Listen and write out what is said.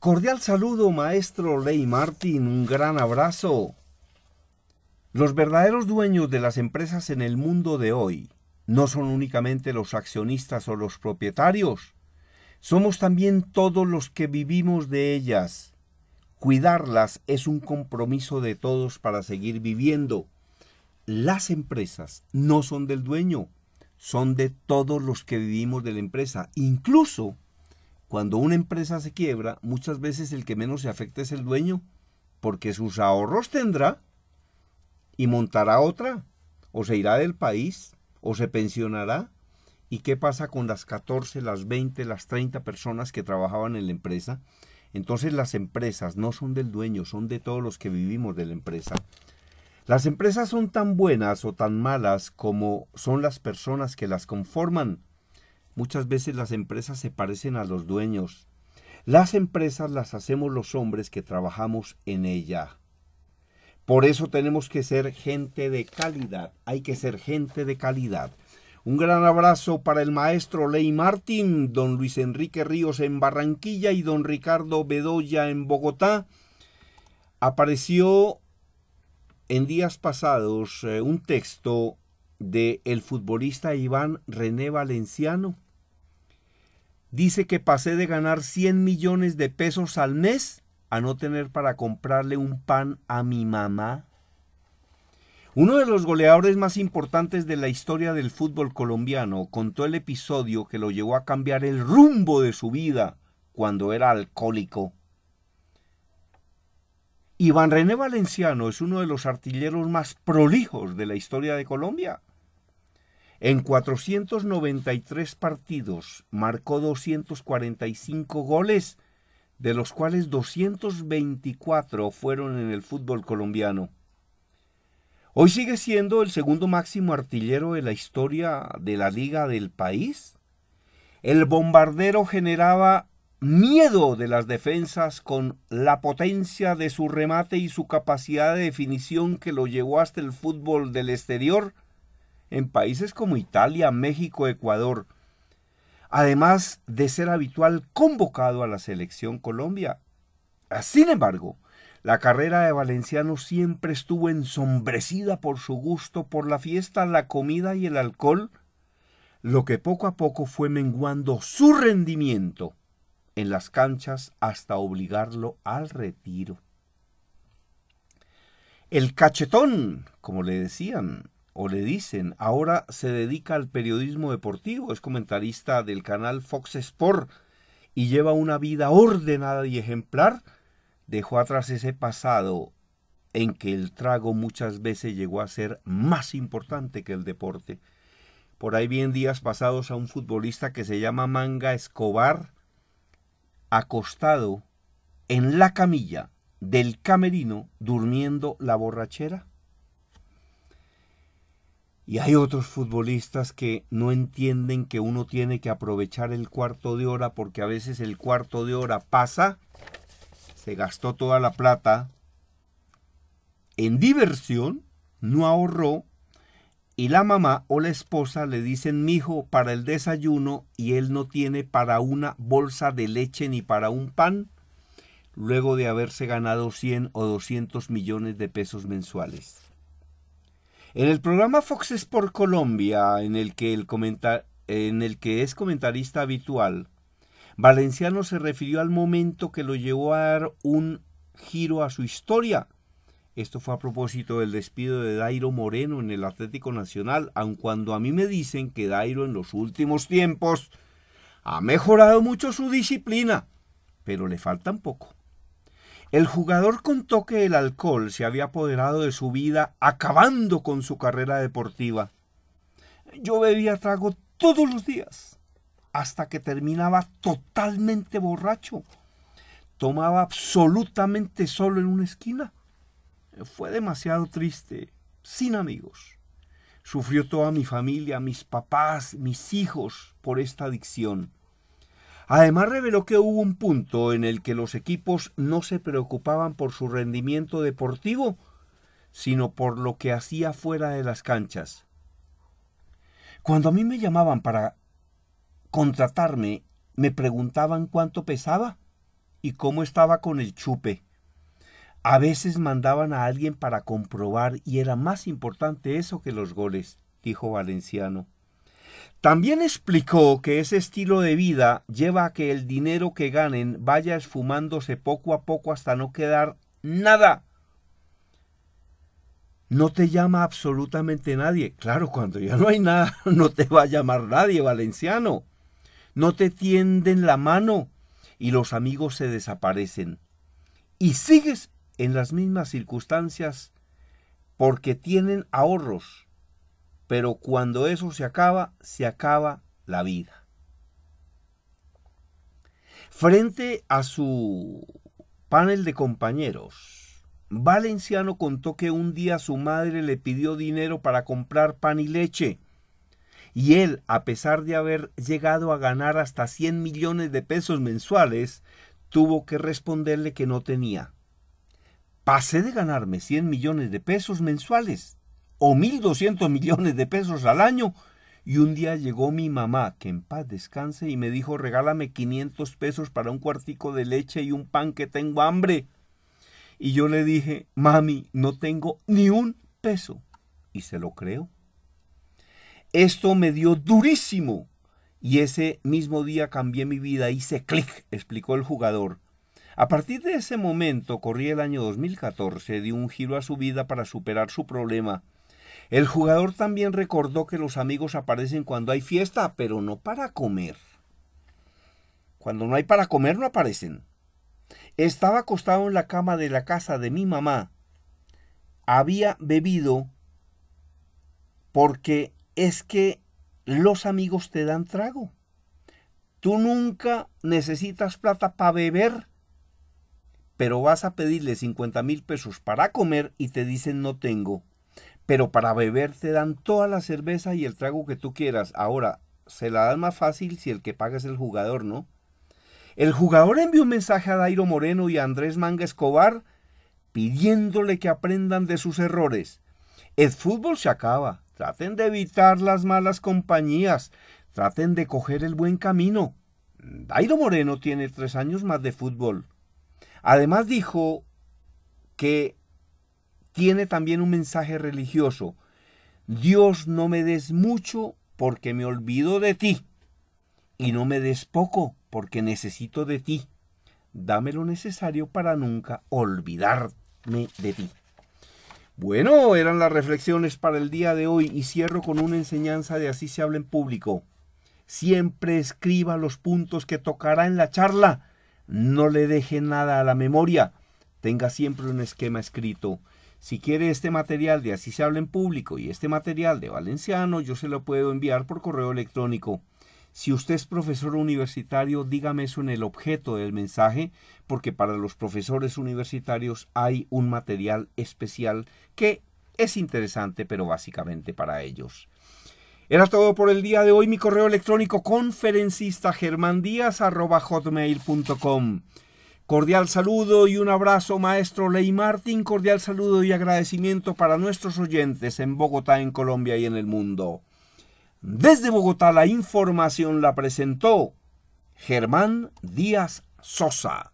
Cordial saludo, maestro Ley martín un gran abrazo. Los verdaderos dueños de las empresas en el mundo de hoy no son únicamente los accionistas o los propietarios, somos también todos los que vivimos de ellas. Cuidarlas es un compromiso de todos para seguir viviendo. Las empresas no son del dueño, son de todos los que vivimos de la empresa, incluso cuando una empresa se quiebra, muchas veces el que menos se afecta es el dueño, porque sus ahorros tendrá y montará otra, o se irá del país, o se pensionará. ¿Y qué pasa con las 14, las 20, las 30 personas que trabajaban en la empresa? Entonces las empresas no son del dueño, son de todos los que vivimos de la empresa. Las empresas son tan buenas o tan malas como son las personas que las conforman. Muchas veces las empresas se parecen a los dueños. Las empresas las hacemos los hombres que trabajamos en ella. Por eso tenemos que ser gente de calidad. Hay que ser gente de calidad. Un gran abrazo para el maestro Ley Martín, don Luis Enrique Ríos en Barranquilla y don Ricardo Bedoya en Bogotá. Apareció en días pasados eh, un texto de el futbolista Iván René Valenciano Dice que pasé de ganar 100 millones de pesos al mes a no tener para comprarle un pan a mi mamá. Uno de los goleadores más importantes de la historia del fútbol colombiano contó el episodio que lo llevó a cambiar el rumbo de su vida cuando era alcohólico. Iván René Valenciano es uno de los artilleros más prolijos de la historia de Colombia. En 493 partidos marcó 245 goles, de los cuales 224 fueron en el fútbol colombiano. Hoy sigue siendo el segundo máximo artillero de la historia de la liga del país. El bombardero generaba miedo de las defensas con la potencia de su remate y su capacidad de definición que lo llevó hasta el fútbol del exterior en países como Italia, México, Ecuador, además de ser habitual convocado a la selección Colombia. Ah, sin embargo, la carrera de Valenciano siempre estuvo ensombrecida por su gusto por la fiesta, la comida y el alcohol, lo que poco a poco fue menguando su rendimiento en las canchas hasta obligarlo al retiro. El cachetón, como le decían, o le dicen, ahora se dedica al periodismo deportivo, es comentarista del canal Fox Sport y lleva una vida ordenada y ejemplar, dejó atrás ese pasado en que el trago muchas veces llegó a ser más importante que el deporte. Por ahí vi días pasados a un futbolista que se llama Manga Escobar, acostado en la camilla del camerino durmiendo la borrachera y hay otros futbolistas que no entienden que uno tiene que aprovechar el cuarto de hora porque a veces el cuarto de hora pasa, se gastó toda la plata en diversión, no ahorró y la mamá o la esposa le dicen mi hijo para el desayuno y él no tiene para una bolsa de leche ni para un pan, luego de haberse ganado 100 o 200 millones de pesos mensuales. En el programa Fox por Colombia, en el que, en el que es comentarista habitual, Valenciano se refirió al momento que lo llevó a dar un giro a su historia. Esto fue a propósito del despido de Dairo Moreno en el Atlético Nacional, aun cuando a mí me dicen que Dairo en los últimos tiempos ha mejorado mucho su disciplina, pero le faltan poco. El jugador contó que el alcohol se había apoderado de su vida, acabando con su carrera deportiva. Yo bebía trago todos los días, hasta que terminaba totalmente borracho. Tomaba absolutamente solo en una esquina. Fue demasiado triste, sin amigos. Sufrió toda mi familia, mis papás, mis hijos por esta adicción. Además reveló que hubo un punto en el que los equipos no se preocupaban por su rendimiento deportivo, sino por lo que hacía fuera de las canchas. Cuando a mí me llamaban para contratarme, me preguntaban cuánto pesaba y cómo estaba con el chupe. A veces mandaban a alguien para comprobar y era más importante eso que los goles, dijo Valenciano. También explicó que ese estilo de vida lleva a que el dinero que ganen vaya esfumándose poco a poco hasta no quedar nada. No te llama absolutamente nadie. Claro, cuando ya no hay nada, no te va a llamar nadie, valenciano. No te tienden la mano y los amigos se desaparecen. Y sigues en las mismas circunstancias porque tienen ahorros pero cuando eso se acaba, se acaba la vida. Frente a su panel de compañeros, Valenciano contó que un día su madre le pidió dinero para comprar pan y leche. Y él, a pesar de haber llegado a ganar hasta 100 millones de pesos mensuales, tuvo que responderle que no tenía. Pasé de ganarme 100 millones de pesos mensuales, o 1.200 millones de pesos al año. Y un día llegó mi mamá, que en paz descanse, y me dijo, regálame 500 pesos para un cuartico de leche y un pan que tengo hambre. Y yo le dije, mami, no tengo ni un peso. Y se lo creo. Esto me dio durísimo. Y ese mismo día cambié mi vida, hice clic, explicó el jugador. A partir de ese momento corrí el año 2014, dio un giro a su vida para superar su problema el jugador también recordó que los amigos aparecen cuando hay fiesta, pero no para comer. Cuando no hay para comer no aparecen. Estaba acostado en la cama de la casa de mi mamá. Había bebido porque es que los amigos te dan trago. Tú nunca necesitas plata para beber, pero vas a pedirle 50 mil pesos para comer y te dicen no tengo pero para beber te dan toda la cerveza y el trago que tú quieras. Ahora, se la dan más fácil si el que paga es el jugador, ¿no? El jugador envió un mensaje a Dairo Moreno y a Andrés Manga Escobar pidiéndole que aprendan de sus errores. El fútbol se acaba. Traten de evitar las malas compañías. Traten de coger el buen camino. Dairo Moreno tiene tres años más de fútbol. Además dijo que tiene también un mensaje religioso. Dios no me des mucho porque me olvido de ti, y no me des poco porque necesito de ti. Dame lo necesario para nunca olvidarme de ti. Bueno, eran las reflexiones para el día de hoy y cierro con una enseñanza de así se habla en público. Siempre escriba los puntos que tocará en la charla. No le deje nada a la memoria. Tenga siempre un esquema escrito. Si quiere este material de Así se habla en público y este material de Valenciano, yo se lo puedo enviar por correo electrónico. Si usted es profesor universitario, dígame eso en el objeto del mensaje, porque para los profesores universitarios hay un material especial que es interesante, pero básicamente para ellos. Era todo por el día de hoy. Mi correo electrónico conferencista Cordial saludo y un abrazo, maestro Ley Martín. Cordial saludo y agradecimiento para nuestros oyentes en Bogotá, en Colombia y en el mundo. Desde Bogotá la información la presentó Germán Díaz Sosa.